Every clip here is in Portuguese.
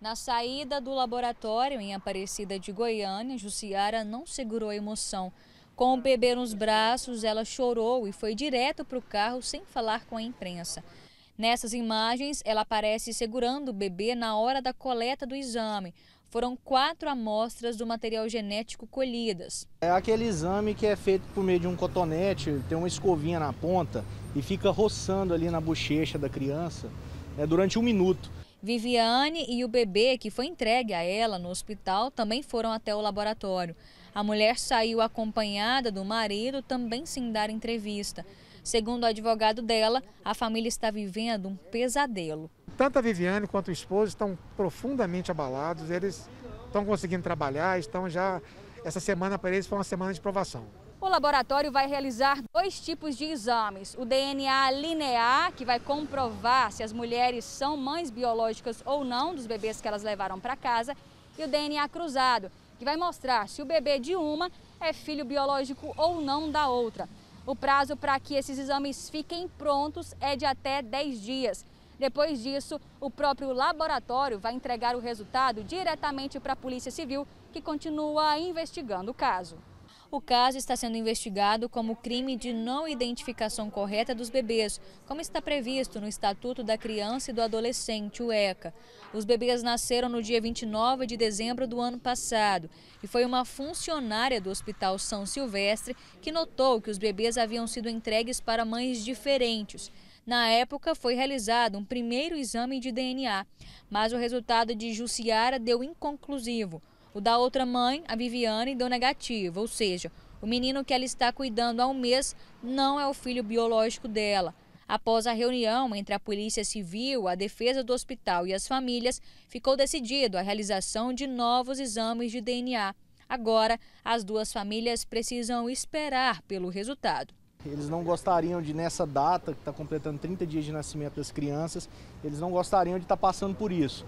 Na saída do laboratório em Aparecida de Goiânia, Jussiara não segurou a emoção. Com o bebê nos braços, ela chorou e foi direto para o carro sem falar com a imprensa. Nessas imagens, ela aparece segurando o bebê na hora da coleta do exame. Foram quatro amostras do material genético colhidas. É aquele exame que é feito por meio de um cotonete, tem uma escovinha na ponta e fica roçando ali na bochecha da criança né, durante um minuto. Viviane e o bebê que foi entregue a ela no hospital também foram até o laboratório. A mulher saiu acompanhada do marido, também sem dar entrevista. Segundo o advogado dela, a família está vivendo um pesadelo. Tanto a Viviane quanto o esposo estão profundamente abalados. Eles estão conseguindo trabalhar, estão já. Essa semana para eles foi uma semana de provação. O laboratório vai realizar dois tipos de exames: o DNA linear, que vai comprovar se as mulheres são mães biológicas ou não dos bebês que elas levaram para casa, e o DNA cruzado, que vai mostrar se o bebê de uma é filho biológico ou não da outra. O prazo para que esses exames fiquem prontos é de até 10 dias. Depois disso, o próprio laboratório vai entregar o resultado diretamente para a Polícia Civil, que continua investigando o caso. O caso está sendo investigado como crime de não identificação correta dos bebês, como está previsto no Estatuto da Criança e do Adolescente, o ECA. Os bebês nasceram no dia 29 de dezembro do ano passado e foi uma funcionária do Hospital São Silvestre que notou que os bebês haviam sido entregues para mães diferentes. Na época, foi realizado um primeiro exame de DNA, mas o resultado de Jussiara deu inconclusivo. O da outra mãe, a Viviane, deu negativo, ou seja, o menino que ela está cuidando há um mês não é o filho biológico dela. Após a reunião entre a Polícia Civil, a defesa do hospital e as famílias, ficou decidido a realização de novos exames de DNA. Agora, as duas famílias precisam esperar pelo resultado. Eles não gostariam de, nessa data, que está completando 30 dias de nascimento das crianças, eles não gostariam de estar tá passando por isso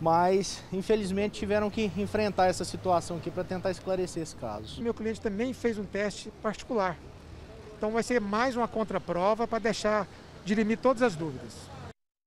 mas infelizmente tiveram que enfrentar essa situação aqui para tentar esclarecer esse caso. Meu cliente também fez um teste particular, então vai ser mais uma contraprova para deixar dirimir todas as dúvidas.